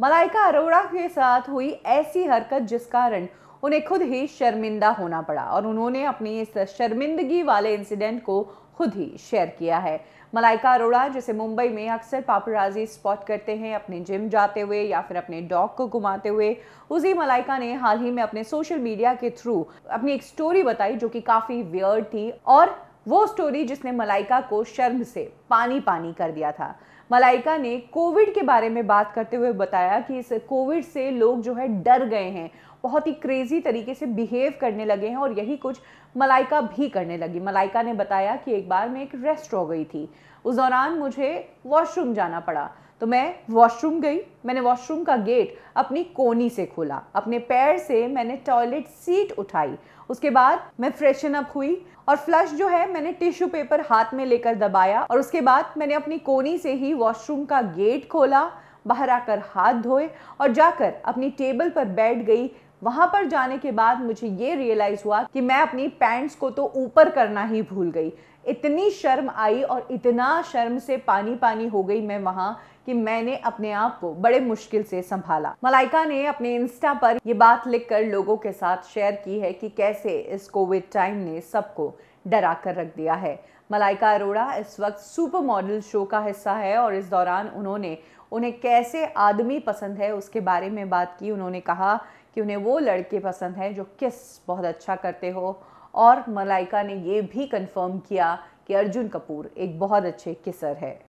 मलाइका अरोड़ा के साथ हुई ऐसी हरकत जिस कारण उन्हें खुद ही शर्मिंदा होना पड़ा और उन्होंने अपनी इस शर्मिंदगी वाले इंसिडेंट को खुद ही शेयर किया है मलाइका अरोड़ा जिसे मुंबई में अक्सर पापराजी स्पॉट करते हैं अपने जिम जाते हुए या फिर अपने डॉग को घुमाते हुए उसी मलाइका ने हाल ही में अपने सोशल मीडिया के थ्रू अपनी एक स्टोरी बताई जो कि काफ़ी वियर्ड थी और वो स्टोरी जिसने मलाइका को शर्म से पानी पानी कर दिया था मलाइका ने कोविड के बारे में बात करते हुए बताया कि इस कोविड से लोग जो है डर गए हैं बहुत ही क्रेजी तरीके से बिहेव करने लगे हैं और यही कुछ मलाइका भी करने लगी मलाइका ने बताया कि एक बार मैं एक रेस्ट हो गई थी उस दौरान मुझे वॉशरूम जाना पड़ा तो मैं वॉशरूम गई मैंने वॉशरूम का गेट अपनी कोनी से खोला अपने पैर से मैंने टॉयलेट सीट उठाई उसके बाद मैं फ्रेशन अप हुई और फ्लश जो है मैंने टिश्यू पेपर हाथ में लेकर दबाया और उसके बाद मैंने अपनी कोनी से ही वॉशरूम का गेट खोला बाहर आकर हाथ धोए और जाकर अपनी टेबल पर बैठ गई वहां पर जाने के बाद मुझे ये रियलाइज हुआ कि मैं अपनी पैंट्स को तो ऊपर करना ही भूल गई इतनी शर्म आई और इतना शर्म से पानी पानी हो गई मैं वहां कि मैंने अपने आप को बड़े मुश्किल से संभाला मलाइका ने अपने इंस्टा पर ये बात लिखकर लोगों के साथ शेयर की है कि कैसे इस कोविड टाइम ने सबको डरा कर रख दिया है मलाइका अरोड़ा इस वक्त सुपर मॉडल शो का हिस्सा है और इस दौरान उन्होंने उन्हें कैसे आदमी पसंद है उसके बारे में बात की उन्होंने कहा कि उन्हें वो लड़के पसंद हैं जो किस बहुत अच्छा करते हो और मलाइका ने ये भी कंफर्म किया कि अर्जुन कपूर एक बहुत अच्छे किसर है